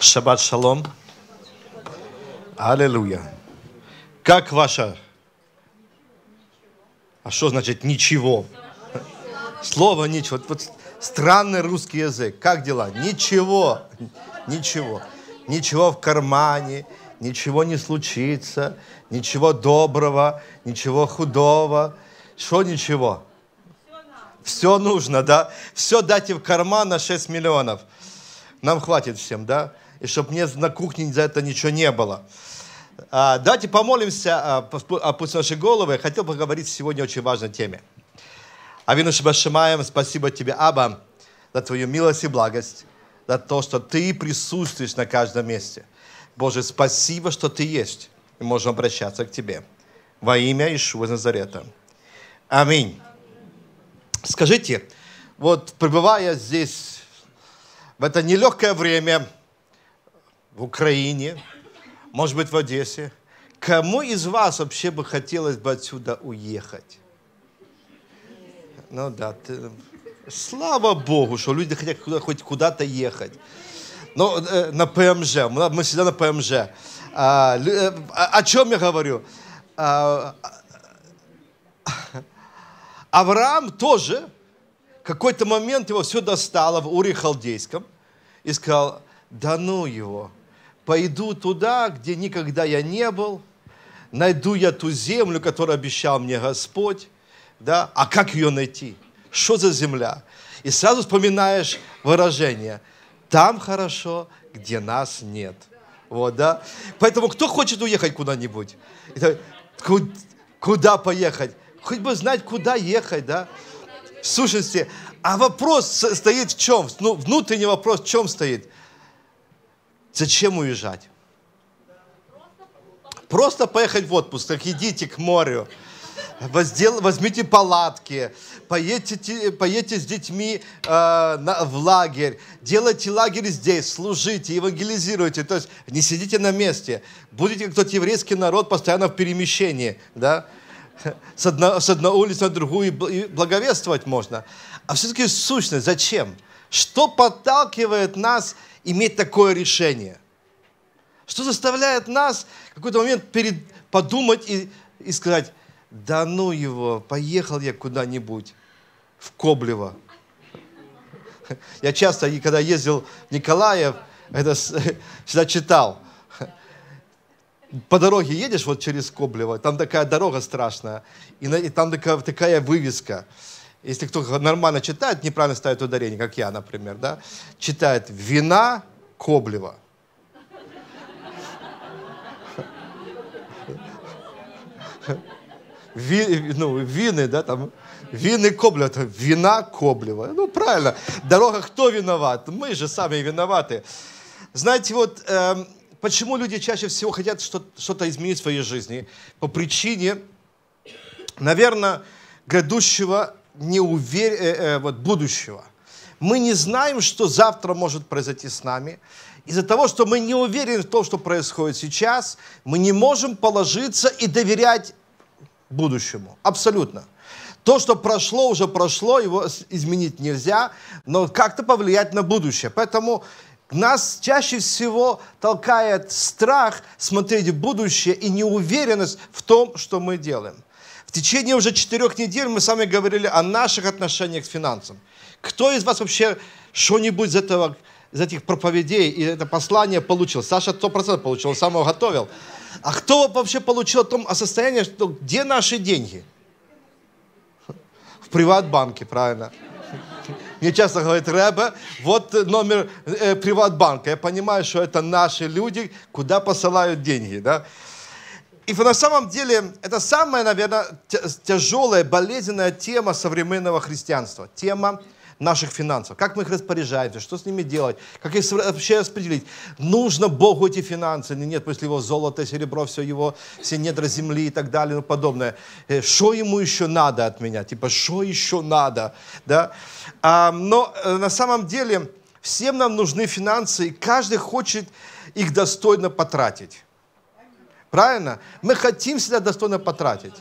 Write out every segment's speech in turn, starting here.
Шаббат шалом. Аллилуйя. Как ваша... А что значит ничего? Слово ничего. Вот, вот странный русский язык. Как дела? Ничего. Ничего. Ничего в кармане, ничего не случится, ничего доброго, ничего худого. Что ничего? Все нужно, да? Все дайте в карман на 6 миллионов. Нам хватит всем, да? и чтобы мне на кухне за это ничего не было. А, давайте помолимся, а, опустим наши головы. Я хотел поговорить сегодня о очень важной теме. Авину Шабашимаем, спасибо тебе, Аба, за твою милость и благость, за то, что ты присутствуешь на каждом месте. Боже, спасибо, что ты есть. Мы можем обращаться к тебе. Во имя Ишуа Назарета. Аминь. Скажите, вот пребывая здесь в это нелегкое время, в Украине, может быть, в Одессе. Кому из вас вообще бы хотелось бы отсюда уехать? Ну да, ты... слава Богу, что люди хотят куда, хоть куда-то ехать. Но э, на ПМЖ, мы всегда на ПМЖ. А, э, а, о чем я говорю? А, а, Авраам тоже, в какой-то момент его все достало в Уре Халдейском и сказал, да ну его, пойду туда, где никогда я не был, найду я ту землю, которую обещал мне Господь, да, а как ее найти? Что за земля? И сразу вспоминаешь выражение «там хорошо, где нас нет». Вот, да? Поэтому кто хочет уехать куда-нибудь? Куда поехать? Хоть бы знать, куда ехать, да? Слушайте, а вопрос стоит в чем? Ну, внутренний вопрос в чем стоит? Зачем уезжать? Просто поехать в отпуск, так идите к морю. Воздел, возьмите палатки, поедете поедьте с детьми э, на, в лагерь, делайте лагерь здесь, служите, евангелизируйте, то есть не сидите на месте, будете как тот еврейский народ постоянно в перемещении, да, с, одно, с одной улицы на другую и благовествовать можно. А все-таки сущность, зачем? Что подталкивает нас иметь такое решение? Что заставляет нас в какой-то момент перед, подумать и, и сказать, да ну его, поехал я куда-нибудь в Коблево. Я часто, когда ездил в Николаев, это всегда читал. По дороге едешь вот через Коблево, там такая дорога страшная, и, и там такая, такая вывеска – если кто нормально читает, неправильно ставит ударение, как я, например, да, читает «Вина Коблева». Ви, ну, вины, да, там, вины Коблева, вина Коблева. Ну, правильно. Дорога кто виноват? Мы же сами виноваты. Знаете, вот э, почему люди чаще всего хотят что-то изменить в своей жизни? По причине, наверное, грядущего неувер... э, э, вот, будущего. Мы не знаем, что завтра может произойти с нами. Из-за того, что мы не уверены в том, что происходит сейчас, мы не можем положиться и доверять будущему. Абсолютно. То, что прошло, уже прошло, его изменить нельзя, но как-то повлиять на будущее. Поэтому нас чаще всего толкает страх смотреть в будущее и неуверенность в том, что мы делаем. В течение уже четырех недель мы с вами говорили о наших отношениях с финансом. Кто из вас вообще что-нибудь из, этого, из этих проповедей и это послание получил? Саша 100% получил, он сам его готовил. А кто вообще получил о том о состоянии, что где наши деньги? В приватбанке, правильно? Мне часто говорят, Рэбе, вот номер э, приватбанка. Я понимаю, что это наши люди, куда посылают деньги. Да? И на самом деле это самая, наверное, тяжелая, болезненная тема современного христианства. Тема наших финансов. Как мы их распоряжаемся, что с ними делать, как их вообще распределить. Нужно Богу эти финансы или ну нет, после его золото, серебро, все его, все недра земли и так далее и ну подобное. Что э, ему еще надо от меня? Типа, что еще надо? Да? А, но э, на самом деле всем нам нужны финансы, и каждый хочет их достойно потратить. Правильно? Мы хотим себя достойно потратить.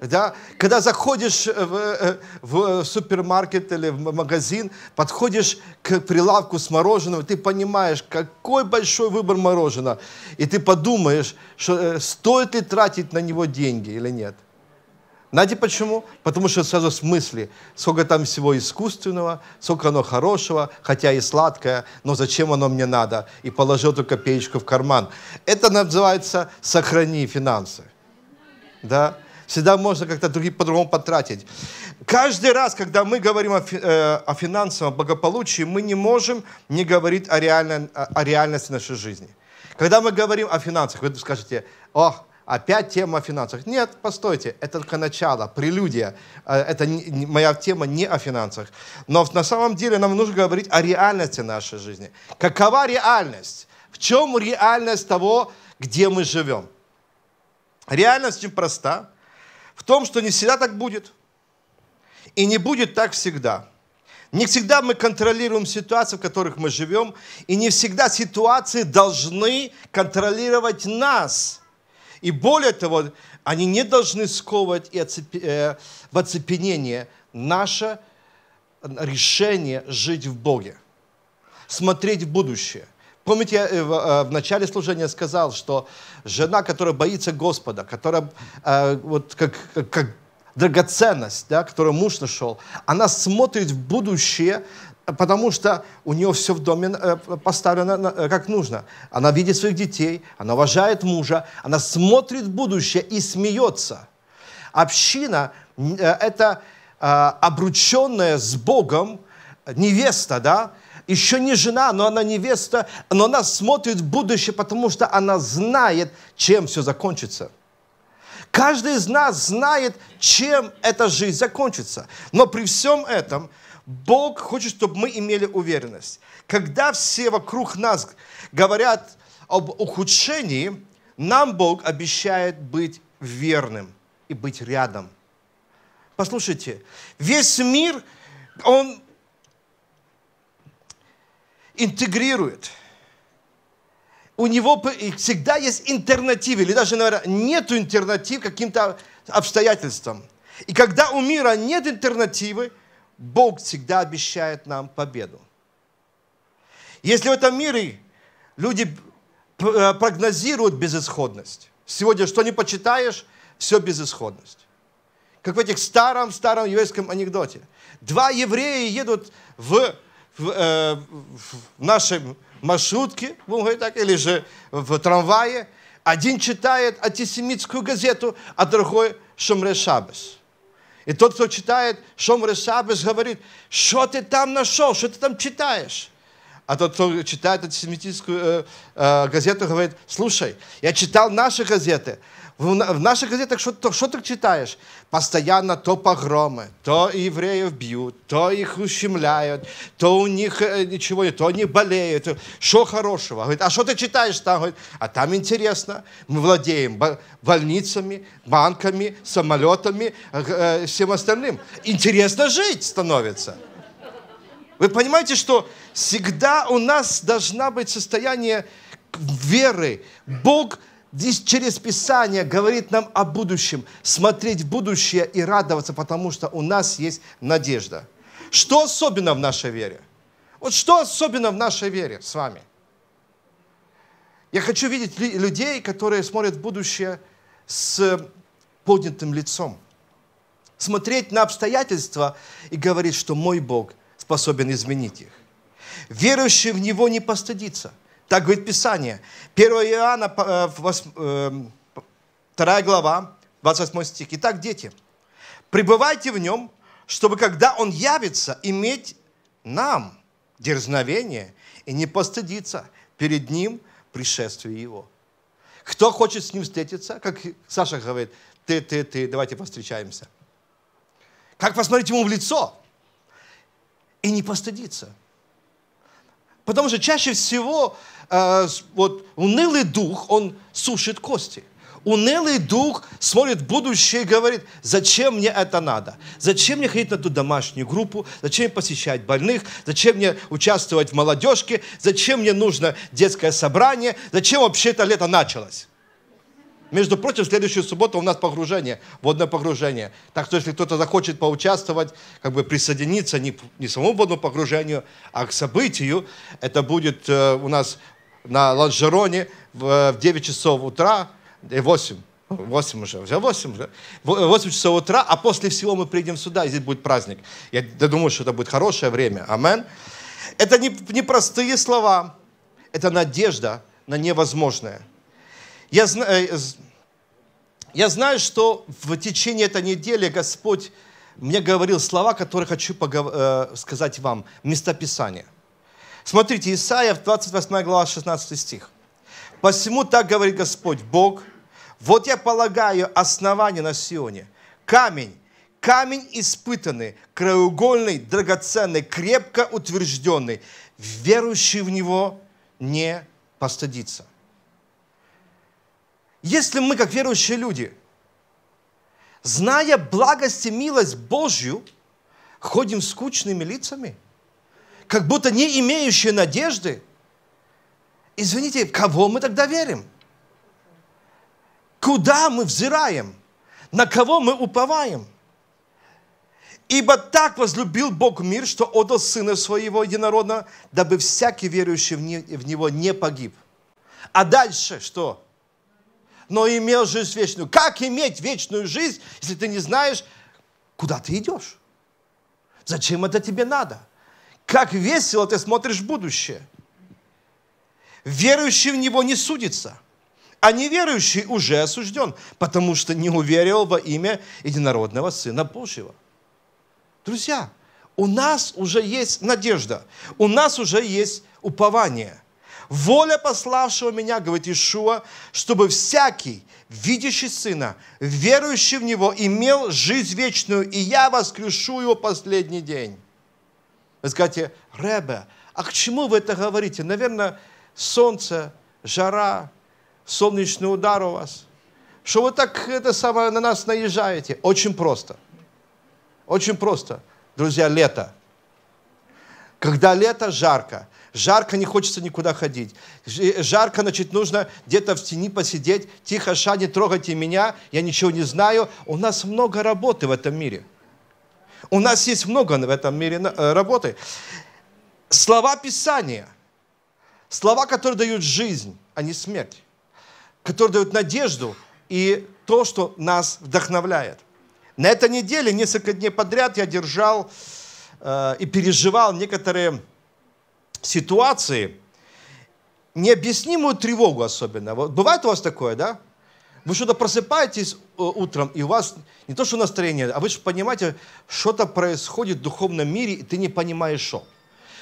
Да? Когда заходишь э, в, э, в супермаркет или в магазин, подходишь к прилавку с мороженым, ты понимаешь, какой большой выбор мороженого. И ты подумаешь, что, э, стоит ли тратить на него деньги или нет. Знаете почему? Потому что сразу с мысли, сколько там всего искусственного, сколько оно хорошего, хотя и сладкое, но зачем оно мне надо? И положил эту копеечку в карман. Это называется «сохрани финансы». Да? Всегда можно как-то другие по-другому потратить. Каждый раз, когда мы говорим о, фи, э, о финансовом благополучии, мы не можем не говорить о, реальной, о, реальности нашей жизни. Когда мы говорим о финансах, вы скажете, ох опять тема о финансах. Нет, постойте, это только начало, прелюдия. Э, это моя тема не о финансах. Но на самом деле нам нужно говорить о реальности нашей жизни. Какова реальность? В чем реальность того, где мы живем? Реальность очень проста. В том, что не всегда так будет. И не будет так всегда. Не всегда мы контролируем ситуации, в которых мы живем, и не всегда ситуации должны контролировать нас – и более того, они не должны сковывать и оцеп... э, в оцепенение наше решение жить в Боге, смотреть в будущее. Помните, я э, э, в начале служения сказал, что жена, которая боится Господа, которая э, вот как, как драгоценность, да, которую муж нашел, она смотрит в будущее потому что у нее все в доме э, поставлено э, как нужно. Она видит своих детей, она уважает мужа, она смотрит в будущее и смеется. Община – э, это обрученная с Богом невеста, да, еще не жена, но она невеста, но она смотрит в будущее, потому что она знает, чем все закончится. Каждый из нас знает, чем эта жизнь закончится. Но при всем этом – Бог хочет, чтобы мы имели уверенность. Когда все вокруг нас говорят об ухудшении, нам Бог обещает быть верным и быть рядом. Послушайте, весь мир, он интегрирует. У него всегда есть альтернативы, или даже, наверное, нет альтернатив каким-то обстоятельствам. И когда у мира нет интернативы Бог всегда обещает нам победу. Если в этом мире люди э, прогнозируют безысходность, сегодня что не почитаешь, все безысходность. Как в этих старом-старом еврейском анекдоте. Два еврея едут в, в, э, в нашем маршрутке, так, или же в трамвае. Один читает антисемитскую газету, а другой Шумре Шабес. И тот, кто читает Шомры Шабес, говорит, что ты там нашел, что ты там читаешь? А тот, кто читает антисемитическую э, э, газету, говорит, слушай, я читал наши газеты, в наших газетах что, что ты читаешь? Постоянно то погромы, то евреев бьют, то их ущемляют, то у них э, ничего нет, то они болеют. Что хорошего? Говорит, а что ты читаешь там? Говорит, а там интересно. Мы владеем больницами, банками, самолетами, э, всем остальным. Интересно жить становится. Вы понимаете, что всегда у нас должна быть состояние веры. Бог – здесь через Писание говорит нам о будущем, смотреть в будущее и радоваться, потому что у нас есть надежда. Что особенно в нашей вере? Вот что особенно в нашей вере с вами? Я хочу видеть людей, которые смотрят в будущее с поднятым лицом. Смотреть на обстоятельства и говорить, что мой Бог способен изменить их. Верующий в Него не постыдится – так говорит Писание. 1 Иоанна, 2 э, эм, глава, 28 стих. Итак, дети, пребывайте в нем, чтобы когда он явится, иметь нам дерзновение и не постыдиться перед ним пришествие его. Кто хочет с ним встретиться, как Саша говорит, ты, ты, ты, давайте повстречаемся. Как посмотреть ему в лицо и не постыдиться – Потому что чаще всего э, вот, унылый дух, он сушит кости. Унылый дух смотрит в будущее и говорит, зачем мне это надо? Зачем мне ходить на ту домашнюю группу? Зачем посещать больных? Зачем мне участвовать в молодежке? Зачем мне нужно детское собрание? Зачем вообще это лето началось? Между прочим, в следующую субботу у нас погружение, водное погружение. Так что, если кто-то захочет поучаствовать, как бы присоединиться не, не самому водному погружению, а к событию, это будет э, у нас на Ланжероне в, в 9 часов утра, 8, э, 8 уже, уже 8 уже. 8 часов утра, а после всего мы приедем сюда, и здесь будет праздник. Я, я думаю, что это будет хорошее время. Амен. Это не, не простые слова. Это надежда на невозможное. Я, э, э, я знаю, что в течение этой недели Господь мне говорил слова, которые хочу э, сказать вам. Местописание. Смотрите, Исаия, 28 глава, 16 стих. «Посему так говорит Господь, Бог, вот я полагаю основание на Сионе, камень, камень испытанный, краеугольный, драгоценный, крепко утвержденный, верующий в него не постыдится». Если мы, как верующие люди, зная благость и милость Божью, ходим скучными лицами, как будто не имеющие надежды, извините, в кого мы тогда верим? Куда мы взираем? На кого мы уповаем? Ибо так возлюбил Бог мир, что отдал Сына Своего Единородного, дабы всякий верующий в Него не погиб. А дальше что? но имел жизнь вечную. Как иметь вечную жизнь, если ты не знаешь, куда ты идешь? Зачем это тебе надо? Как весело ты смотришь в будущее. Верующий в него не судится, а неверующий уже осужден, потому что не уверил во имя единородного Сына Божьего. Друзья, у нас уже есть надежда, у нас уже есть упование – Воля пославшего меня, говорит Иешуа, чтобы всякий, видящий Сына, верующий в Него, имел жизнь вечную, и я воскрешу его последний день. Вы скажете, Ребе, а к чему вы это говорите? Наверное, солнце, жара, солнечный удар у вас. Что вы так это самое на нас наезжаете? Очень просто. Очень просто. Друзья, лето. Когда лето жарко, жарко, не хочется никуда ходить. Э, жарко, значит, нужно где-то в тени посидеть. Тихо, ша, не трогайте меня, я ничего не знаю. У нас много работы в этом мире. У нас есть много в этом мире э, работы. Слова Писания, слова, которые дают жизнь, а не смерть, которые дают надежду и то, что нас вдохновляет. На этой неделе несколько дней подряд я держал э, и переживал некоторые ситуации необъяснимую тревогу особенно. Вот бывает у вас такое, да? Вы что-то просыпаетесь э, утром, и у вас не то, что настроение, а вы же понимаете, что-то происходит в духовном мире, и ты не понимаешь, что.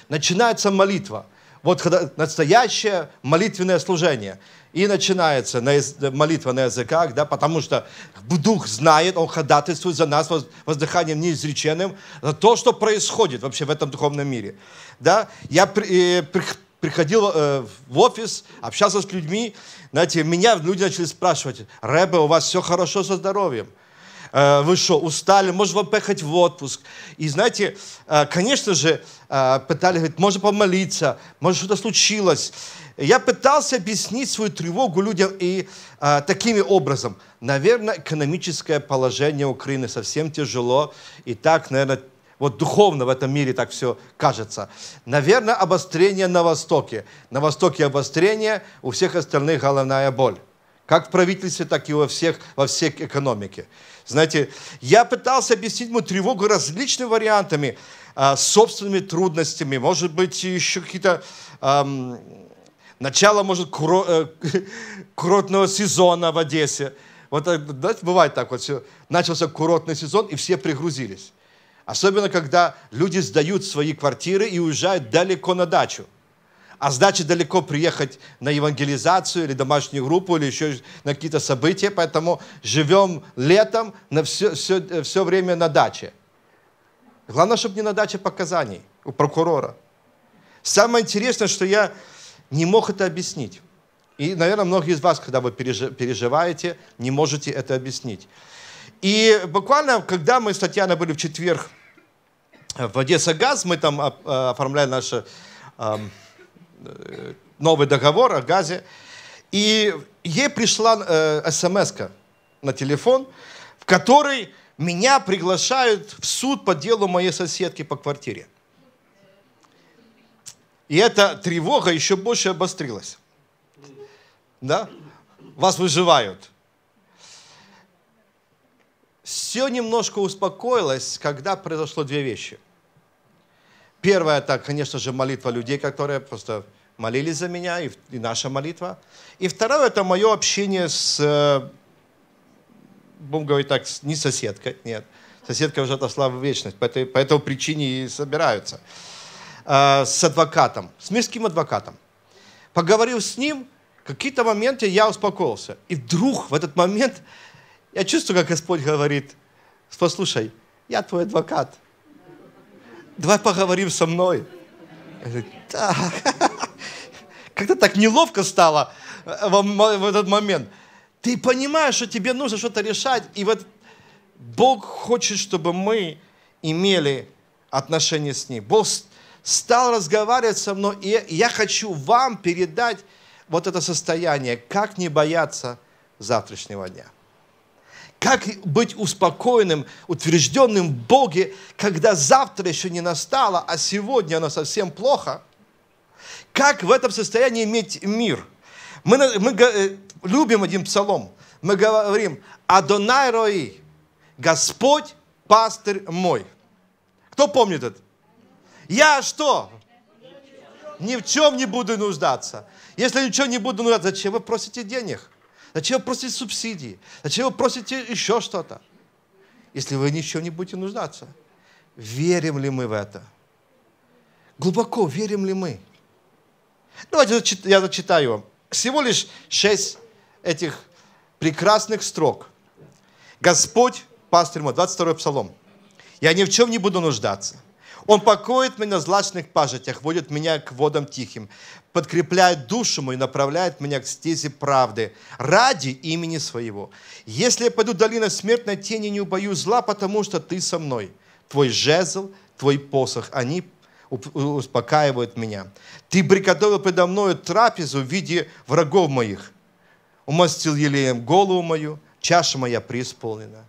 Начинается молитва вот настоящее молитвенное служение. И начинается молитва на языках, да, потому что Дух знает, Он ходатайствует за нас воздыханием неизреченным, за то, что происходит вообще в этом духовном мире. Да? Я при, э, при, приходил э, в офис, общался с людьми, знаете, меня люди начали спрашивать, «Рэбе, у вас все хорошо со здоровьем?» Э, вы что, устали, может вам поехать в отпуск. И знаете, э, конечно же, э, пытались, говорить, может помолиться, может что-то случилось. Я пытался объяснить свою тревогу людям и э, такими образом. Наверное, экономическое положение Украины совсем тяжело. И так, наверное, вот духовно в этом мире так все кажется. Наверное, обострение на Востоке. На Востоке обострение, у всех остальных головная боль. Как в правительстве, так и во, всех, во всей экономике. Знаете, я пытался объяснить ему тревогу различными вариантами, а, собственными трудностями, может быть, еще какие-то... Э, начало, может, куро, э, курортного сезона в Одессе. Вот, э, знаете, бывает так вот все. Начался курортный сезон, и все пригрузились. Особенно, когда люди сдают свои квартиры и уезжают далеко на дачу. А значит, далеко приехать на евангелизацию или домашнюю группу, или еще на какие-то события. Поэтому живем летом на все, все, все время на даче. Главное, чтобы не на даче показаний у прокурора. Самое интересное, что я не мог это объяснить. И, наверное, многие из вас, когда вы переживаете, не можете это объяснить. И буквально, когда мы с Татьяной были в четверг э, в Одесса ГАЗ, мы там а, а, оформляли наше Э, новый договор о газе. И ей пришла э, смс на телефон, в которой меня приглашают в суд по делу моей соседки по квартире. И эта тревога еще больше обострилась. Да? Вас выживают. Все немножко успокоилось, когда произошло две вещи – Первое, это, конечно же, молитва людей, которые просто молились за меня, и, и наша молитва. И второе, это мое общение с, э, будем говорить так, не соседкой, нет. Соседка уже отошла в вечность, по этой, по этой причине и собираются. А, с адвокатом, с мирским адвокатом. Поговорил с ним, какие-то моменты я успокоился. И вдруг в этот момент я чувствую, как Господь говорит, послушай, я твой адвокат – давай поговорим со мной. Я Как-то так неловко стало э, в этот момент. Ты понимаешь, что тебе нужно что-то решать. И вот Бог хочет, чтобы мы имели отношения с Ним. Бог стал разговаривать со мной, и я хочу вам передать вот это состояние, как не бояться завтрашнего дня. Как быть успокоенным, утвержденным в Боге, когда завтра еще не настало, а сегодня оно совсем плохо? Как в этом состоянии иметь мир? Мы, мы э, любим один псалом. Мы говорим «Адонай Рои» – «Господь, пастырь мой». Кто помнит этот? Я что? Ни в чем не буду нуждаться. Если ничего не буду нуждаться, зачем вы просите денег? Зачем вы просите субсидии? Зачем вы просите еще что-то? Если вы ничего не будете нуждаться. Верим ли мы в это? Глубоко верим ли мы? Давайте я зачитаю вам. Всего лишь шесть этих прекрасных строк. Господь, пастырь мой, 22 псалом. Я ни в чем не буду нуждаться. Он покоит меня в злачных пажитях, водит меня к водам тихим, подкрепляет душу мою, направляет меня к стези правды ради имени своего. Если я пойду долина смертной тени, не убою зла, потому что ты со мной. Твой жезл, твой посох, они успокаивают меня. Ты приготовил предо мною трапезу в виде врагов моих. Умастил елеем голову мою, чаша моя преисполнена.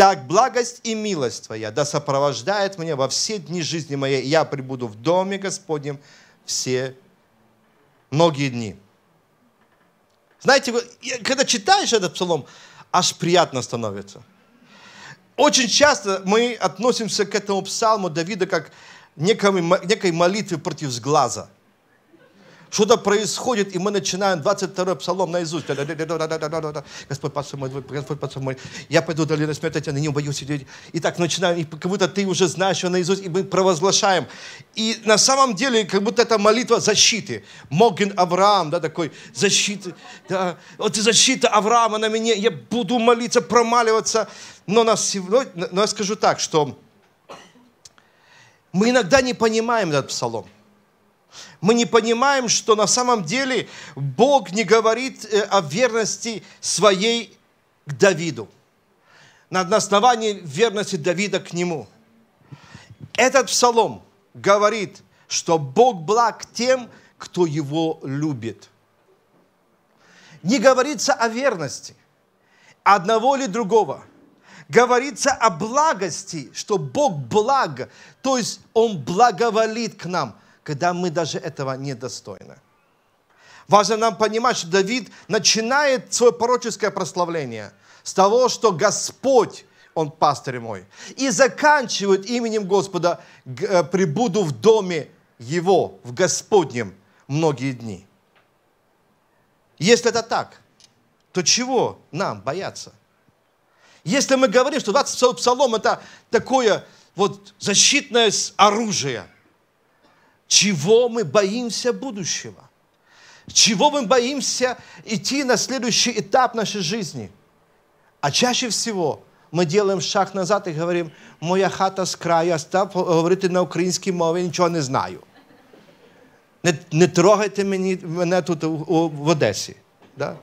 Так благость и милость Твоя да сопровождает меня во все дни жизни моей, и я пребуду в доме Господнем все многие дни. Знаете, когда читаешь этот псалом, аж приятно становится. Очень часто мы относимся к этому псалму Давида как некой, некой молитве против сглаза – что-то происходит, и мы начинаем 22-й псалом наизусть. Господь, пастор мой, Господь, пастор мой, я пойду до на смерть, я не боюсь. сидеть. И так начинаем, и как будто ты уже знаешь ее наизусть, и мы провозглашаем. И на самом деле, как будто это молитва защиты. Моген Авраам, да, такой, защиты, да, вот защита Авраама на меня, я буду молиться, промаливаться. Но, нас, но я скажу так, что мы иногда не понимаем этот псалом. Мы не понимаем, что на самом деле Бог не говорит э, о верности своей к Давиду, на основании верности Давида к нему. Этот псалом говорит, что Бог благ тем, кто его любит. Не говорится о верности одного или другого. Говорится о благости, что Бог благ, то есть Он благоволит к нам – когда мы даже этого недостойны. Важно нам понимать, что Давид начинает свое пороческое прославление с того, что Господь, Он пастырь мой, и заканчивает именем Господа, э, прибуду в доме Его, в Господнем, многие дни. Если это так, то чего нам бояться? Если мы говорим, что 20 псалом это такое вот защитное оружие – чего мы боимся будущего? Чего мы боимся идти на следующий этап нашей жизни? А чаще всего мы делаем шаг назад и говорим, моя хата с краю, а став говорить на українській мові, ничего не знаю. Не, не трогайте меня, мене тут у, в Одессе, Да?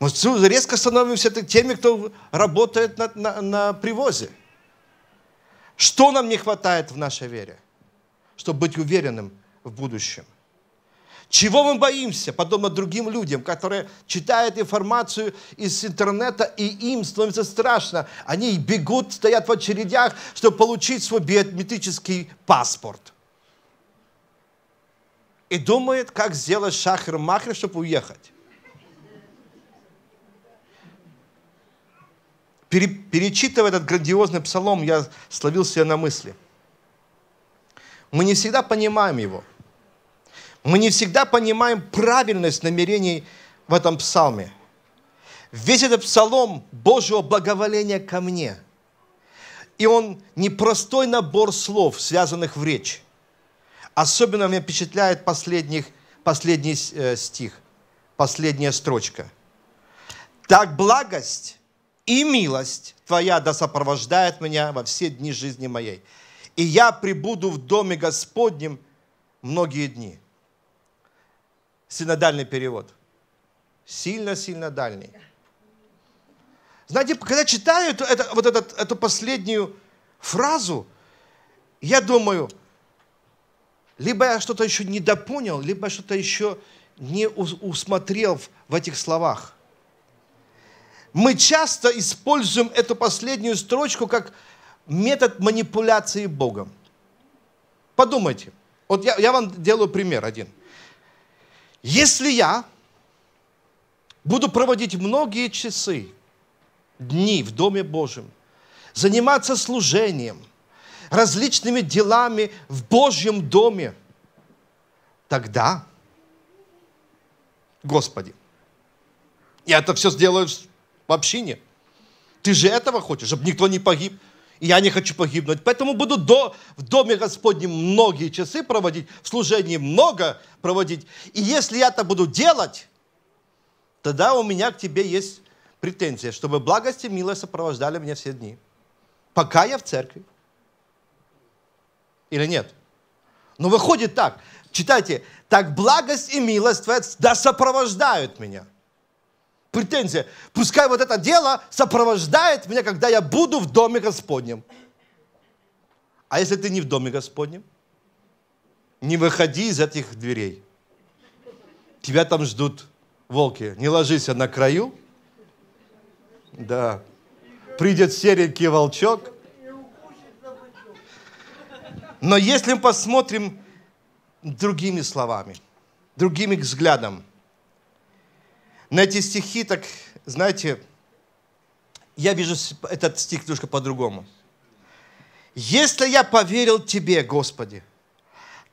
Мы резко становимся теми, кто работает на, на, на привозе. Что нам не хватает в нашей вере? чтобы быть уверенным в будущем. Чего мы боимся, подобно другим людям, которые читают информацию из интернета, и им становится страшно. Они бегут, стоят в очередях, чтобы получить свой биометрический паспорт. И думают, как сделать шахер-махер, чтобы уехать. Перечитывая этот грандиозный псалом, я словился на мысли – мы не всегда понимаем его. Мы не всегда понимаем правильность намерений в этом псалме. Весь этот псалом Божьего благоволения ко мне. И он не простой набор слов, связанных в речь. Особенно меня впечатляет последних, последний э, стих, последняя строчка. «Так благость и милость Твоя да сопровождает меня во все дни жизни моей» и я прибуду в доме Господнем многие дни. Синодальный перевод. Сильно-сильно дальний. Знаете, когда читаю это, это, вот этот, эту последнюю фразу, я думаю, либо я что-то еще не допонял, либо что-то еще не усмотрел в этих словах. Мы часто используем эту последнюю строчку как метод манипуляции Богом. Подумайте. Вот я, я вам делаю пример один. Если я буду проводить многие часы, дни в Доме Божьем, заниматься служением, различными делами в Божьем доме, тогда, Господи, я это все сделаю в общине. Ты же этого хочешь, чтобы никто не погиб и я не хочу погибнуть. Поэтому буду до, в доме Господнем многие часы проводить, в служении много проводить. И если я это буду делать, тогда у меня к тебе есть претензия, чтобы благость и милость сопровождали меня все дни. Пока я в церкви. Или нет? Но ну, выходит так. Читайте. Так благость и милость твоя да сопровождают меня претензия. Пускай вот это дело сопровождает меня, когда я буду в Доме Господнем. А если ты не в Доме Господнем, не выходи из этих дверей. Тебя там ждут волки. Не ложись а на краю. Да. Придет серенький волчок. Но если мы посмотрим другими словами, другими взглядом – на эти стихи, так, знаете, я вижу этот стих немножко по-другому. «Если я поверил Тебе, Господи,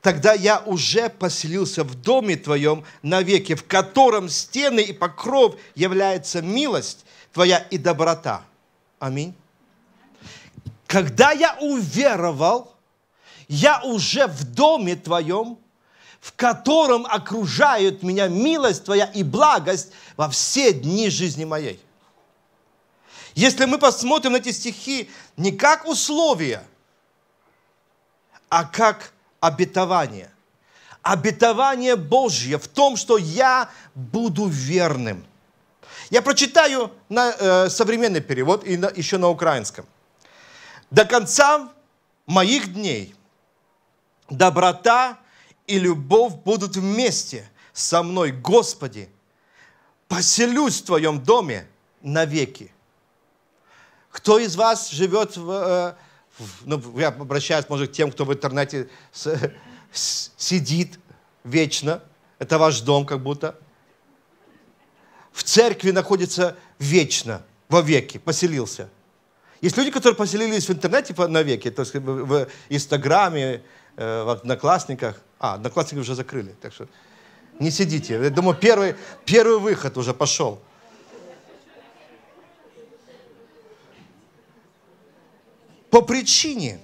тогда я уже поселился в доме Твоем навеки, в котором стены и покров является милость Твоя и доброта». Аминь. Когда я уверовал, я уже в доме Твоем, в котором окружают меня милость Твоя и благость во все дни жизни моей. Если мы посмотрим на эти стихи не как условия, а как обетование. Обетование Божье в том, что я буду верным. Я прочитаю на э, современный перевод и на, еще на украинском. До конца моих дней доброта и любовь будут вместе со мной, Господи. Поселюсь в Твоем доме навеки. Кто из вас живет э, в... Ну, я обращаюсь, может, к тем, кто в интернете с, с, сидит вечно. Это ваш дом как будто. В церкви находится вечно, во веки поселился. Есть люди, которые поселились в интернете навеки, то есть в Инстаграме, э, в Одноклассниках. А, одноклассники уже закрыли, так что не сидите. Я думаю, первый, первый выход уже пошел. По причине,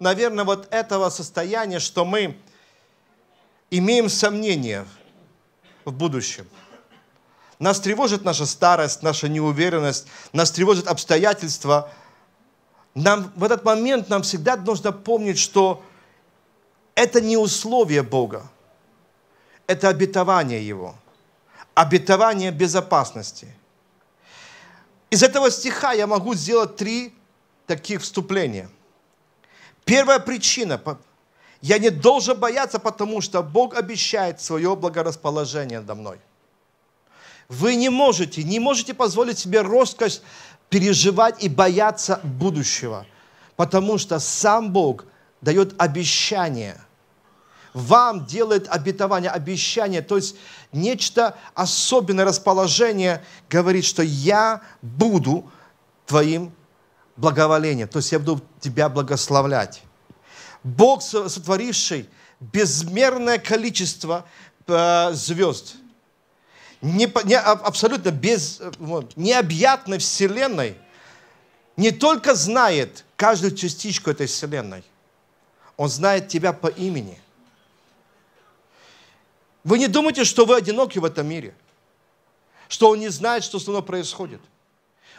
наверное, вот этого состояния, что мы имеем сомнения в будущем. Нас тревожит наша старость, наша неуверенность, нас тревожит обстоятельства. Нам в этот момент нам всегда нужно помнить, что это не условие Бога, это обетование Его, обетование безопасности. Из этого стиха я могу сделать три таких вступления. Первая причина. Я не должен бояться, потому что Бог обещает свое благорасположение до мной. Вы не можете, не можете позволить себе роскошь переживать и бояться будущего, потому что сам Бог дает обещание – вам делает обетование, обещание, то есть нечто особенное расположение говорит, что я буду твоим благоволением, то есть я буду тебя благословлять. Бог, сотворивший безмерное количество э, звезд, не, не, абсолютно без, необъятной вселенной, не только знает каждую частичку этой вселенной, он знает тебя по имени – вы не думайте, что вы одиноки в этом мире, что Он не знает, что с мной происходит.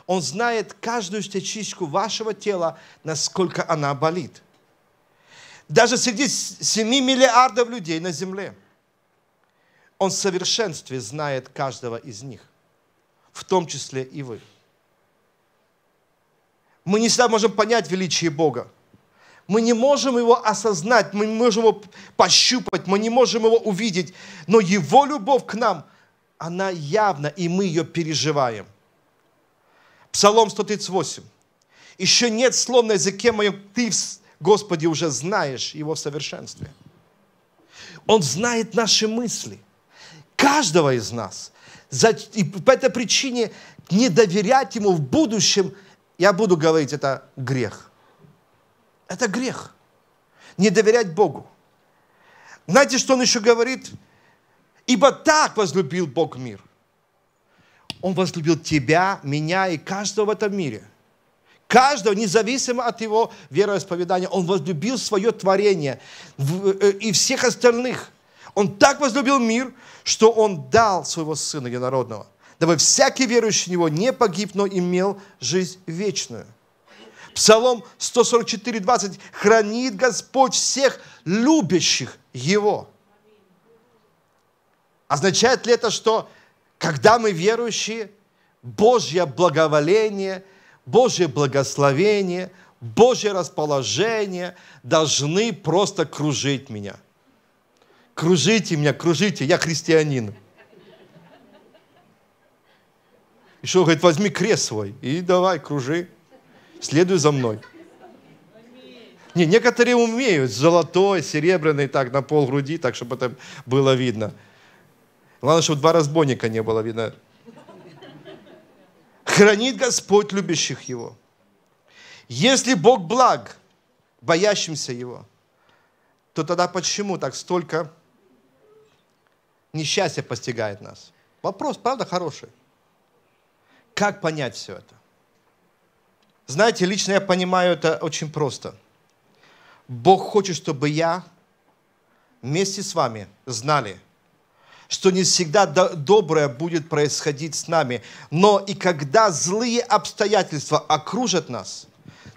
Он знает каждую стечичку вашего тела, насколько она болит. Даже среди 7 миллиардов людей на земле Он в совершенстве знает каждого из них, в том числе и вы. Мы не всегда можем понять величие Бога. Мы не можем его осознать, мы не можем его пощупать, мы не можем его увидеть, но его любовь к нам, она явна, и мы ее переживаем. Псалом 138. Еще нет слов на языке моем, ты, Господи, уже знаешь его в совершенстве. Он знает наши мысли, каждого из нас. И по этой причине не доверять ему в будущем, я буду говорить, это грех. Это грех. Не доверять Богу. Знаете, что он еще говорит? Ибо так возлюбил Бог мир. Он возлюбил тебя, меня и каждого в этом мире. Каждого, независимо от его вероисповедания. Он возлюбил свое творение э, э, и всех остальных. Он так возлюбил мир, что он дал своего Сына Единородного, дабы всякий верующий в Него не погиб, но имел жизнь вечную. Псалом 144, 20. «Хранит Господь всех любящих Его». Означает ли это, что когда мы верующие, Божье благоволение, Божье благословение, Божье расположение должны просто кружить меня. Кружите меня, кружите, я христианин. И что, говорит, возьми крест свой и давай, кружи следуй за мной. Не, некоторые умеют, золотой, серебряный, так, на пол груди, так, чтобы это было видно. Главное, чтобы два разбойника не было видно. Хранит Господь любящих Его. Если Бог благ боящимся Его, то тогда почему так столько несчастья постигает нас? Вопрос, правда, хороший. Как понять все это? Знаете, лично я понимаю это очень просто. Бог хочет, чтобы я вместе с вами знали, что не всегда доброе будет происходить с нами, но и когда злые обстоятельства окружат нас,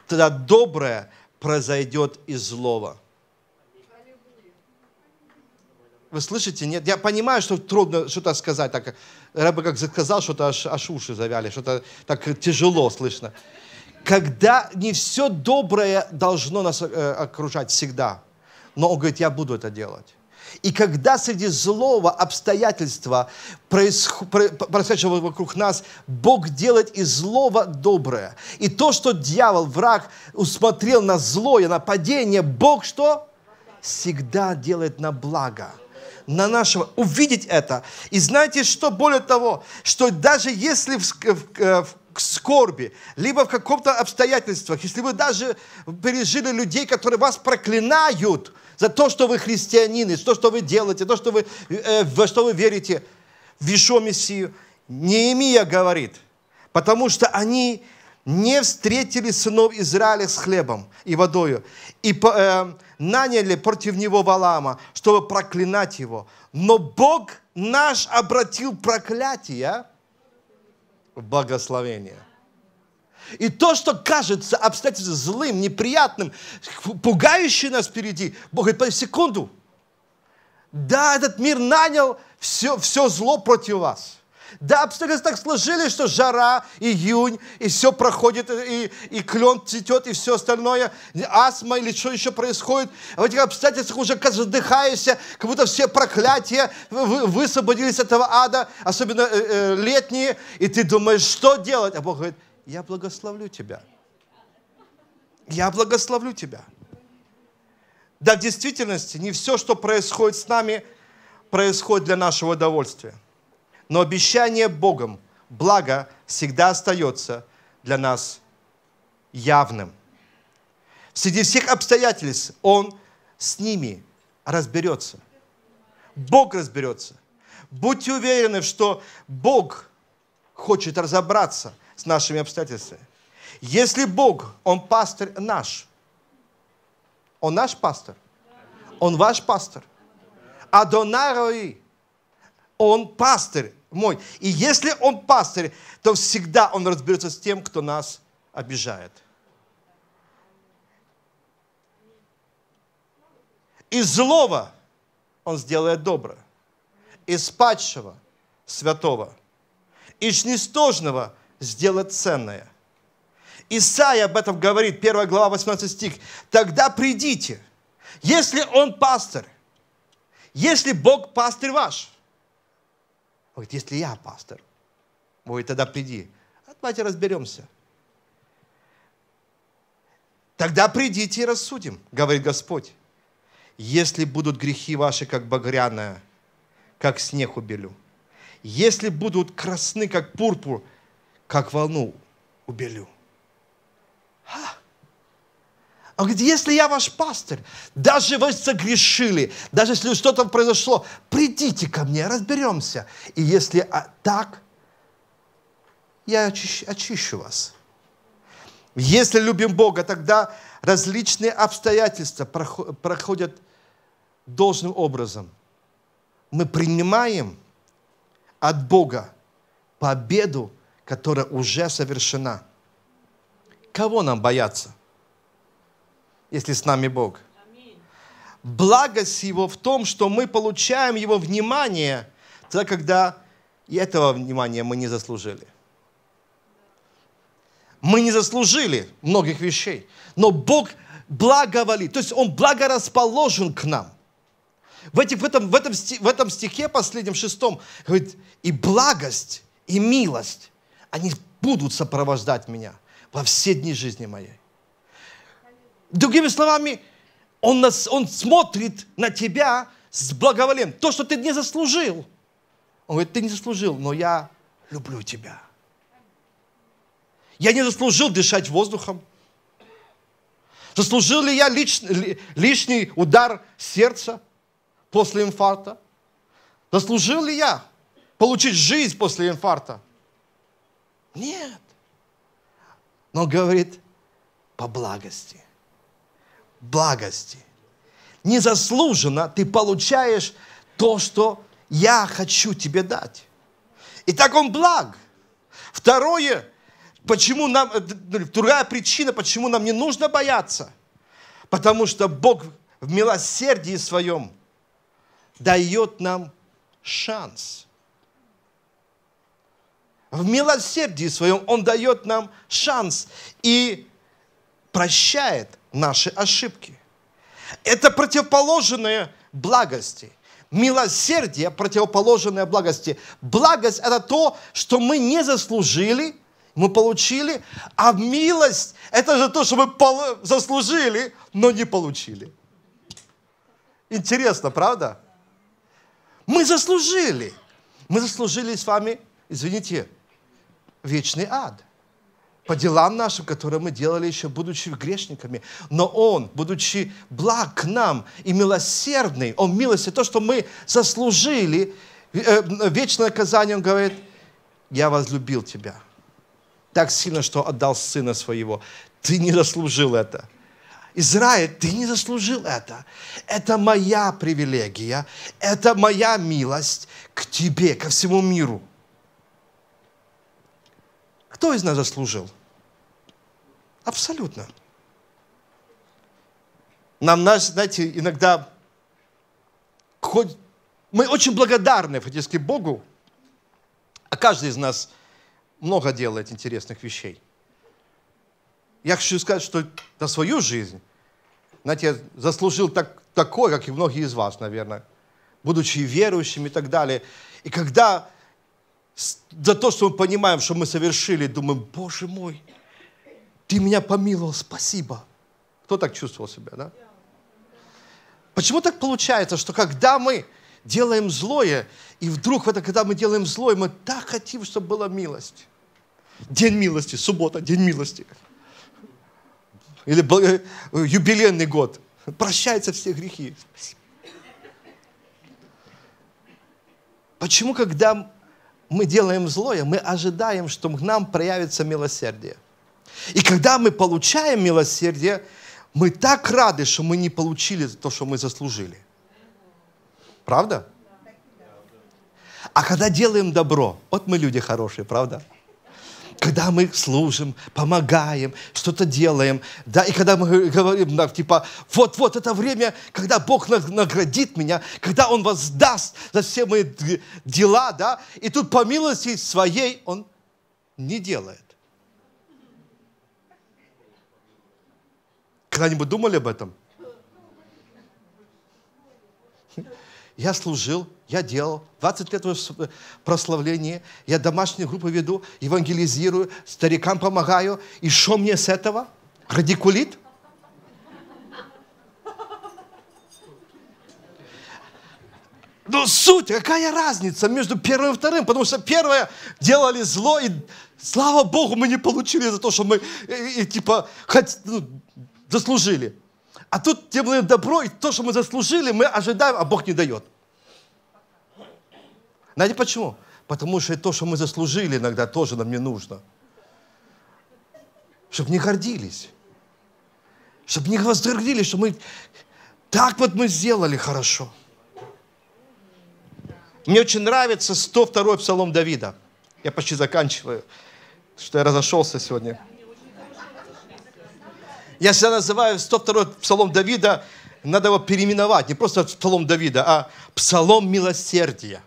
тогда доброе произойдет из злого. Вы слышите? Нет, я понимаю, что трудно что-то сказать. Так, я бы как сказал, что-то аж, аж уши завяли, что-то так тяжело слышно когда не все доброе должно нас э, окружать всегда. Но он говорит, я буду это делать. И когда среди злого обстоятельства, происходящего вокруг нас, Бог делает из злого доброе. И то, что дьявол, враг, усмотрел на злое, нападение, Бог что? Всегда делает на благо на нашего, увидеть это. И знаете что, более того, что даже если в, в, э, в скорби, либо в каком-то обстоятельствах, если вы даже пережили людей, которые вас проклинают за то, что вы христианины, за то, что вы делаете, то, что вы, э, во что вы верите, в Ишо Мессию, Неемия говорит, потому что они не встретили сынов Израиля с хлебом и водою. И, э, наняли против него Валама, чтобы проклинать его. Но Бог наш обратил проклятие в благословение. И то, что кажется обстоятельством злым, неприятным, пугающим нас впереди, Бог говорит, секунду. Да, этот мир нанял все, все зло против вас – да, обстоятельства так сложились, что жара, июнь, и все проходит, и, и клен цветет, и все остальное, астма или что еще происходит. В этих обстоятельствах уже задыхаешься, как будто все проклятия высвободились от этого ада, особенно э, э, летние, и ты думаешь, что делать? А Бог говорит, я благословлю тебя. Я благословлю тебя. Да, в действительности не все, что происходит с нами, происходит для нашего удовольствия но обещание Богом, благо, всегда остается для нас явным. Среди всех обстоятельств Он с ними разберется. Бог разберется. Будьте уверены, что Бог хочет разобраться с нашими обстоятельствами. Если Бог, Он пастырь наш, Он наш пастор, Он ваш пастор, Адонарой, Он пастырь мой. И если он пастырь, то всегда он разберется с тем, кто нас обижает. Из злого он сделает добро. Из падшего – святого. Из ничтожного сделает ценное. Исаия об этом говорит, 1 глава, 18 стих. «Тогда придите, если он пастырь, если Бог пастырь ваш, он говорит, если я пастор, он тогда приди. А давайте разберемся. Тогда придите и рассудим, говорит Господь. Если будут грехи ваши, как багряная, как снег убелю. Если будут красны, как пурпур, как волну убелю. Он говорит, если я ваш пастырь, даже вы согрешили, даже если что-то произошло, придите ко мне, разберемся. И если а, так, я очищу, очищу вас. Если любим Бога, тогда различные обстоятельства проходят должным образом. Мы принимаем от Бога победу, которая уже совершена. Кого нам бояться? если с нами Бог. Благость Его в том, что мы получаем Его внимание, тогда, когда и этого внимания мы не заслужили. Мы не заслужили многих вещей, но Бог благоволит, то есть Он благорасположен к нам. В, этих, в, этом, в, этом, в этом стихе последнем, шестом, говорит, и благость, и милость, они будут сопровождать меня во все дни жизни моей. Другими словами, он, нас, он смотрит на тебя с благоволением. То, что ты не заслужил. Он говорит, ты не заслужил, но я люблю тебя. Я не заслужил дышать воздухом. Заслужил ли я лишний, лишний удар сердца после инфаркта? Заслужил ли я получить жизнь после инфаркта? Нет. Но он говорит, по благости – благости. Незаслуженно ты получаешь то, что я хочу тебе дать. И так он благ. Второе, почему нам, э, другая причина, почему нам не нужно бояться. Потому что Бог в милосердии своем дает нам шанс. В милосердии своем Он дает нам шанс и прощает наши ошибки. Это противоположные благости. Милосердие – противоположное благости. Благость – это то, что мы не заслужили, мы получили, а милость – это же то, что мы заслужили, но не получили. Интересно, правда? Мы заслужили. Мы заслужили с вами, извините, вечный ад – по делам нашим, которые мы делали еще, будучи грешниками. Но Он, будучи благ к нам и милосердный, Он милости, то, что мы заслужили, э, вечное наказание, Он говорит, я возлюбил тебя так сильно, что отдал сына своего. Ты не заслужил это. Израиль, ты не заслужил это. Это моя привилегия, это моя милость к тебе, ко всему миру. Кто из нас заслужил? Абсолютно. Нам, наш, знаете, иногда хоть мы очень благодарны фактически Богу, а каждый из нас много делает интересных вещей. Я хочу сказать, что за свою жизнь, знаете, я заслужил так, такое, как и многие из вас, наверное, будучи верующими и так далее. И когда за то, что мы понимаем, что мы совершили, думаем, Боже мой – ты меня помиловал, спасибо. Кто так чувствовал себя, да? Почему так получается, что когда мы делаем злое, и вдруг, это, когда мы делаем злое, мы так хотим, чтобы была милость. День милости, суббота, день милости. Или э, юбилейный год. Прощаются все грехи. Почему, когда мы делаем злое, мы ожидаем, что к нам проявится милосердие? И когда мы получаем милосердие, мы так рады, что мы не получили то, что мы заслужили. Правда? А когда делаем добро, вот мы люди хорошие, правда? Когда мы служим, помогаем, что-то делаем, да, и когда мы говорим, типа, вот-вот это время, когда Бог наградит меня, когда Он воздаст за все мои дела, да, и тут по милости своей Он не делает. Когда-нибудь думали об этом? Я служил, я делал, 20 лет в прославлении, я домашние группы веду, евангелизирую, старикам помогаю. И что мне с этого? Радикулит? Ну, суть, какая разница между первым и вторым? Потому что первое делали зло, и слава Богу, мы не получили за то, что мы, и, э, и, э, типа, хоть, ну, заслужили. А тут тебе дают добро, и то, что мы заслужили, мы ожидаем, а Бог не дает. Знаете почему? Потому что то, что мы заслужили иногда, тоже нам не нужно. Чтобы не гордились. Чтобы не воздрогнулись, что мы так вот мы сделали хорошо. Мне очень нравится 102-й псалом Давида. Я почти заканчиваю, что я разошелся сегодня. Я всегда называю 102 псалом Давида, надо его переименовать, не просто псалом Давида, а псалом милосердия.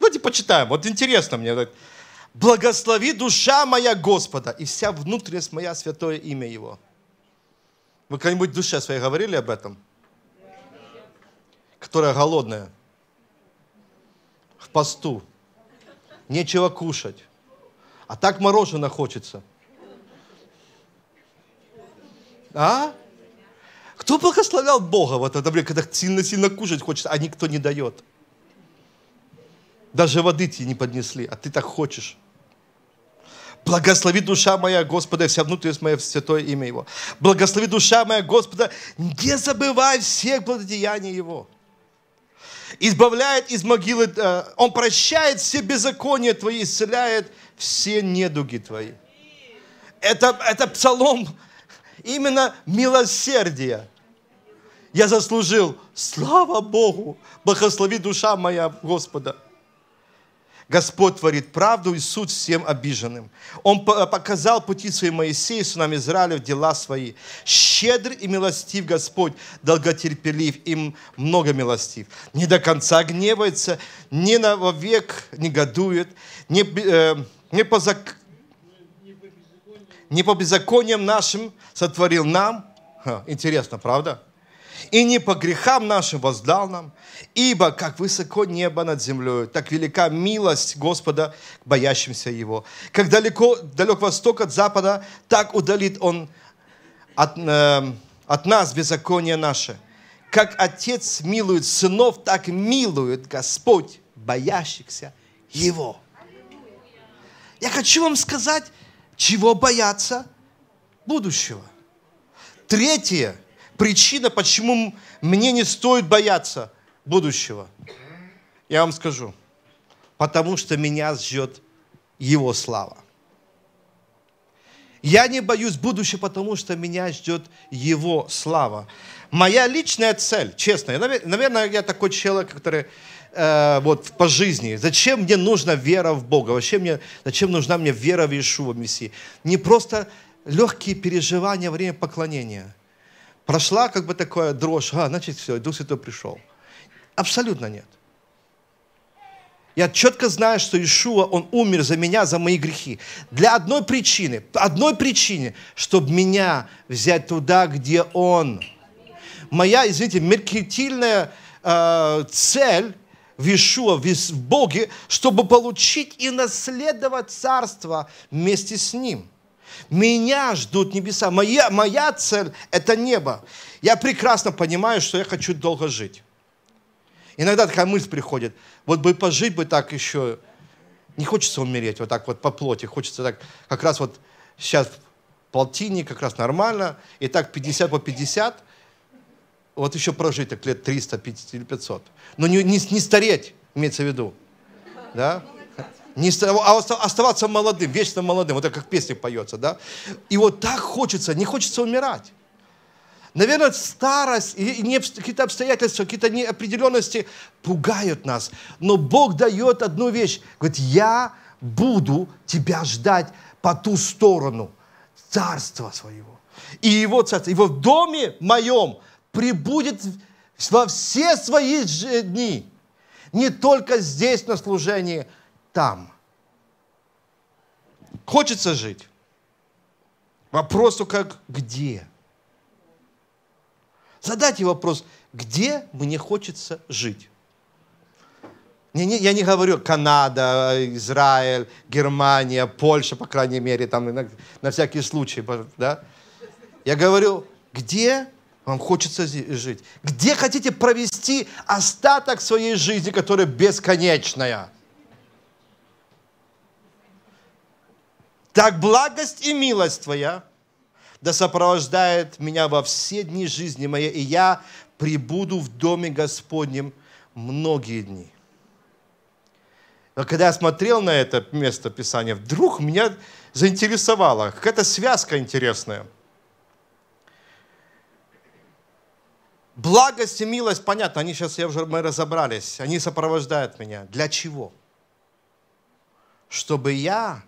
Давайте почитаем, вот интересно мне. Благослови душа моя Господа и вся внутренность моя святое имя Его. Вы когда-нибудь в душе своей говорили об этом? Которая голодная, в посту, нечего кушать, а так мороженое хочется – а? Кто благословлял Бога вот это время, когда сильно-сильно кушать хочется, а никто не дает? Даже воды тебе не поднесли, а ты так хочешь. Благослови душа моя Господа, вся внутренность моя в святое имя Его. Благослови душа моя Господа, не забывай всех благодеяний Его. Избавляет из могилы, э, Он прощает все беззакония твои, исцеляет все недуги твои. Это, это псалом именно милосердие. Я заслужил, слава Богу, благослови душа моя Господа. Господь творит правду и суд всем обиженным. Он показал пути своим Моисею, сынам Израилев, дела свои. Щедр и милостив Господь, долготерпелив им много милостив. Не до конца гневается, не на вовек негодует, не, э, не по зак не по беззакониям нашим сотворил нам. Ха, интересно, правда? И не по грехам нашим воздал нам, ибо как высоко небо над землей, так велика милость Господа к боящимся Его. Как далеко, далек восток от запада, так удалит Он от, э, от нас беззаконие наше. Как Отец милует сынов, так милует Господь боящихся Его. Я хочу вам сказать, чего бояться? Будущего. Третья Причина, почему мне не стоит бояться будущего. Я вам скажу. Потому что меня ждет Его слава. Я не боюсь будущего, потому что меня ждет Его слава. Моя личная цель, честно, я, наверное, я такой человек, который Э, вот по жизни. Зачем мне нужна вера в Бога? Вообще мне, зачем нужна мне вера в Иешуа Мессии? Не просто легкие переживания во время поклонения. Прошла как бы такая дрожь, а, значит, все, Дух Святой пришел. Абсолютно нет. Я четко знаю, что Ишуа, Он умер за меня, за мои грехи. Для одной причины, одной причины, чтобы меня взять туда, где Он. Моя, извините, меркантильная э, цель в Ишуа, в Боге, чтобы получить и наследовать Царство вместе с Ним. Меня ждут небеса. Моя, моя цель – это небо. Я прекрасно понимаю, что я хочу долго жить. Иногда такая мысль приходит, вот бы пожить бы так еще, не хочется умереть вот так вот по плоти, хочется так, как раз вот сейчас полтинник, как раз нормально, и так 50 по 50, вот еще прожить, так лет 300, 50 или 500. Но не, не, не стареть, имеется в виду. Да? Не, а оставаться молодым, вечно молодым, вот так как песня поется, да? И вот так хочется, не хочется умирать. Наверное, старость и какие-то обстоятельства, какие-то неопределенности пугают нас. Но Бог дает одну вещь. Говорит, я буду тебя ждать по ту сторону царства своего. И его царство, его в доме моем прибудет во все свои э, дни. Не только здесь на служении, там. Хочется жить. Вопросу как где? Задайте вопрос, где мне хочется жить? Не, я не говорю Канада, Израиль, Германия, Польша, по крайней мере, там на всякий случай, да? Я говорю, где вам хочется жить. Где хотите провести остаток своей жизни, которая бесконечная? Так благость и милость Твоя да сопровождает меня во все дни жизни моей, и я прибуду в доме Господнем многие дни. Но когда я смотрел на это место Писания, вдруг меня заинтересовало, какая-то связка интересная – Благость и милость, понятно, они сейчас, я уже, мы разобрались, они сопровождают меня. Для чего? Чтобы я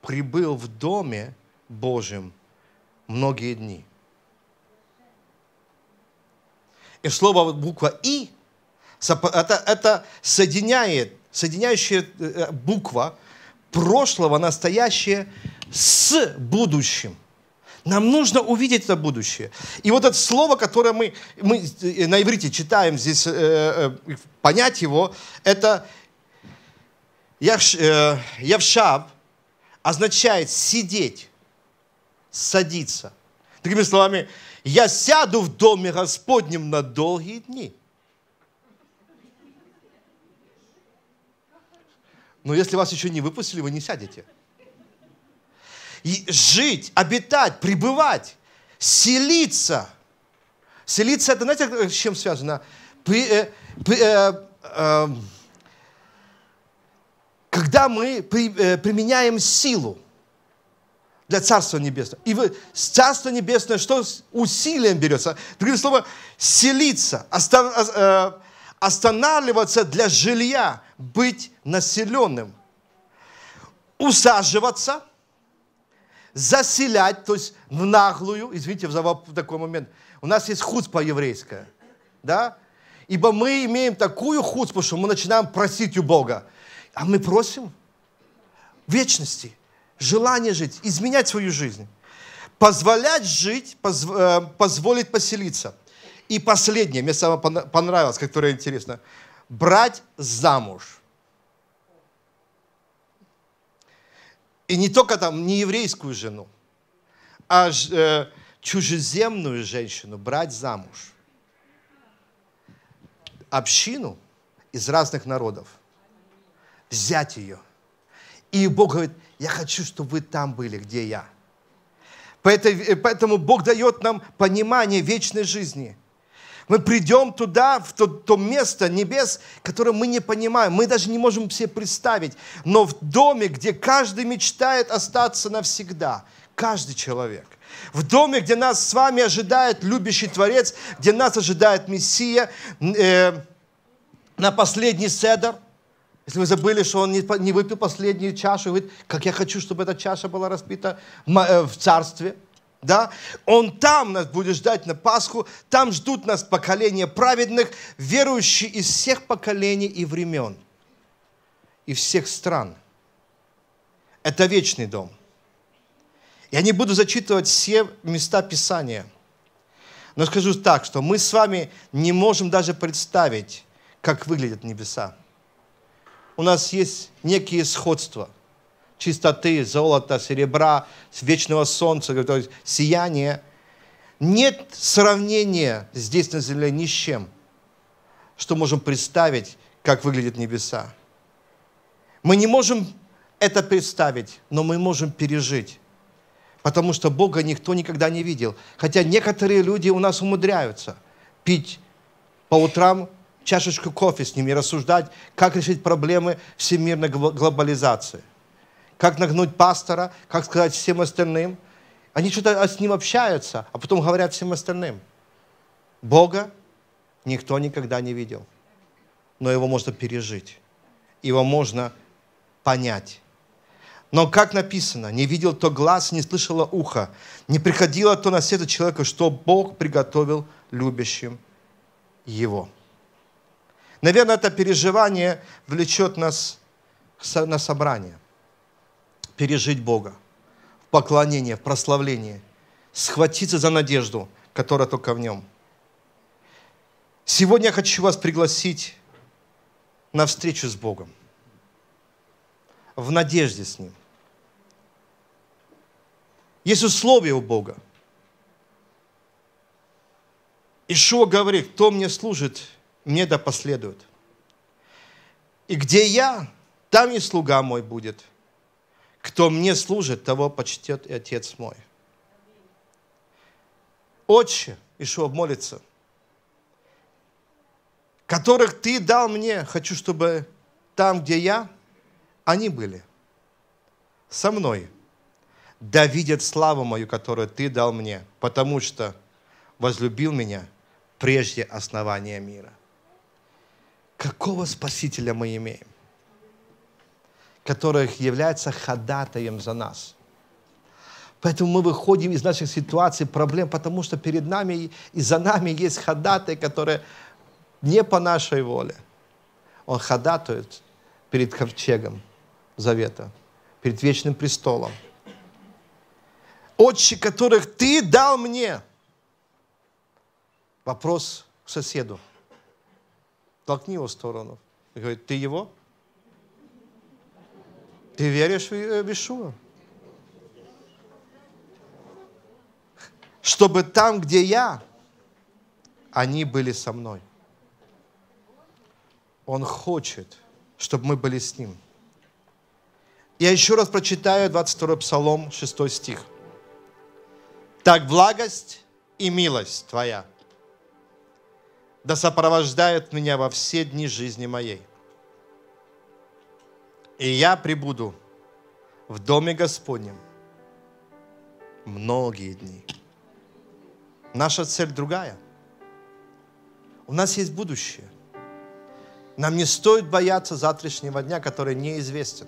прибыл в доме Божьем многие дни. И слово буква «и» это, это соединяет, соединяющая э, буква прошлого, настоящее с будущим. Нам нужно увидеть это будущее. И вот это слово, которое мы, мы э, на иврите читаем здесь, э, э, понять его, это явш, э, явшав означает сидеть, садиться. Другими словами, я сяду в доме Господнем на долгие дни. Но если вас еще не выпустили, вы не сядете жить, обитать, пребывать, селиться. Селиться, это знаете, э, с чем связано? При, э, при, э, э, когда мы при, э, применяем силу для Царства Небесного. И вы, Царство Небесное, что с усилием берется? Другим словом, селиться, остав, э, останавливаться для жилья, быть населенным, усаживаться – заселять, то есть в наглую, извините за такой момент, у нас есть хуцпа еврейская, да? Ибо мы имеем такую хуцпу, что мы начинаем просить у Бога. А мы просим вечности, желание жить, изменять свою жизнь. Позволять жить, позв, э, позволить поселиться. И последнее, мне самое понравилось, которое интересно. Брать замуж – И не только там, не еврейскую жену, а э, чужеземную женщину брать замуж. Общину из разных народов. Взять ее. И Бог говорит, я хочу, чтобы вы там были, где я. Э, поэтому Бог дает нам понимание вечной жизни – мы придем туда, в то, то место небес, которое мы не понимаем, мы даже не можем себе представить, но в доме, где каждый мечтает остаться навсегда, каждый человек. В доме, где нас с вами ожидает любящий Творец, где нас ожидает Мессия э, на последний седр. Если вы забыли, что он не, не выпил последнюю чашу, вы, как я хочу, чтобы эта чаша была распита э, в царстве – да? Он там нас будет ждать на Пасху, там ждут нас поколения праведных, верующие из всех поколений и времен, и всех стран. Это вечный дом. Я не буду зачитывать все места Писания, но скажу так, что мы с вами не можем даже представить, как выглядят небеса. У нас есть некие сходства – чистоты, золота, серебра, вечного солнца, то есть сияния. Нет сравнения здесь на земле ни с чем, что можем представить, как выглядят небеса. Мы не можем это представить, но мы можем пережить, потому что Бога никто никогда не видел. Хотя некоторые люди у нас умудряются пить по утрам чашечку кофе с ними, рассуждать, как решить проблемы всемирной глобализации как нагнуть пастора, как сказать всем остальным. Они что-то а с ним общаются, а потом говорят всем остальным. Бога никто никогда не видел, но его можно пережить, его можно понять. Но как написано, не видел то глаз, не слышало ухо, не приходило то на свет человека, что Бог приготовил любящим его. Наверное, это переживание влечет нас на собрание пережить Бога в поклонении, в прославлении, схватиться за надежду, которая только в Нем. Сегодня я хочу вас пригласить на встречу с Богом, в надежде с Ним. Есть условия у Бога. Ишуа говорит, кто мне служит, мне да последует. И где я, там и слуга мой будет – кто мне служит, того почтет и Отец мой. Отче, Ишуа молится, которых Ты дал мне, хочу, чтобы там, где я, они были со мной. Да видят славу мою, которую Ты дал мне, потому что возлюбил меня прежде основания мира. Какого Спасителя мы имеем? которых является ходатаем за нас. Поэтому мы выходим из наших ситуаций, проблем, потому что перед нами и за нами есть ходатай, которые не по нашей воле. Он ходатует перед ковчегом завета, перед вечным престолом. Отчи, которых ты дал мне. Вопрос к соседу. Толкни его в сторону. говорит, ты его? Ты веришь в Ишуа? Чтобы там, где я, они были со мной. Он хочет, чтобы мы были с Ним. Я еще раз прочитаю 22 Псалом, 6 стих. «Так благость и милость Твоя да сопровождают меня во все дни жизни моей, и я прибуду в доме Господнем многие дни. Наша цель другая. У нас есть будущее. Нам не стоит бояться завтрашнего дня, который неизвестен.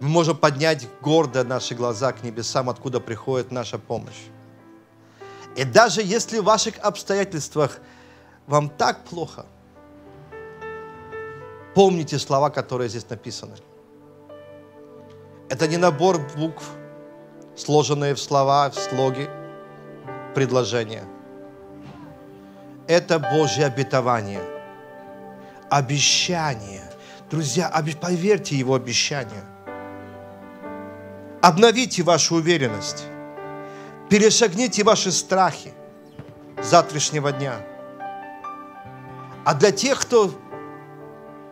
Мы можем поднять гордо наши глаза к небесам, откуда приходит наша помощь. И даже если в ваших обстоятельствах вам так плохо – Помните слова, которые здесь написаны. Это не набор букв, сложенные в слова, в слоги, предложения. Это Божье обетование, обещание. Друзья, поверьте Его обещанию. Обновите вашу уверенность. Перешагните ваши страхи завтрашнего дня. А для тех, кто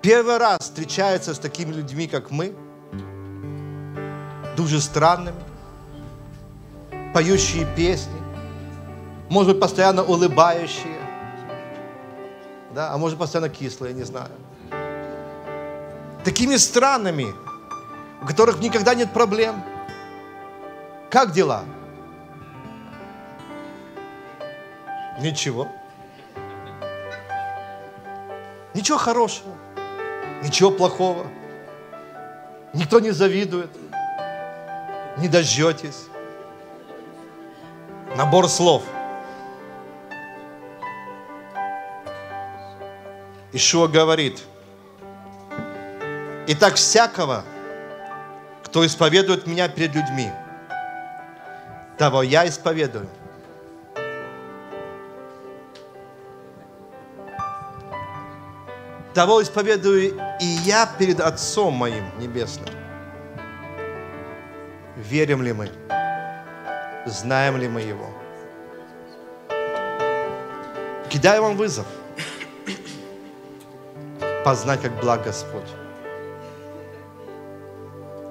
первый раз встречается с такими людьми, как мы, дуже странными, поющие песни, может быть, постоянно улыбающие, да, а может, постоянно кислые, не знаю. Такими странными, у которых никогда нет проблем. Как дела? Ничего. Ничего хорошего. Ничего плохого. Никто не завидует. Не дождетесь. Набор слов. Ишуа говорит, «Итак, всякого, кто исповедует меня перед людьми, того я исповедую того исповедую и я перед Отцом моим Небесным. Верим ли мы? Знаем ли мы Его? Кидаю вам вызов. Познать, как благ Господь.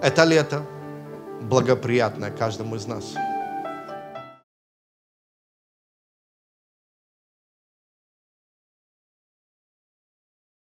Это лето благоприятное каждому из нас.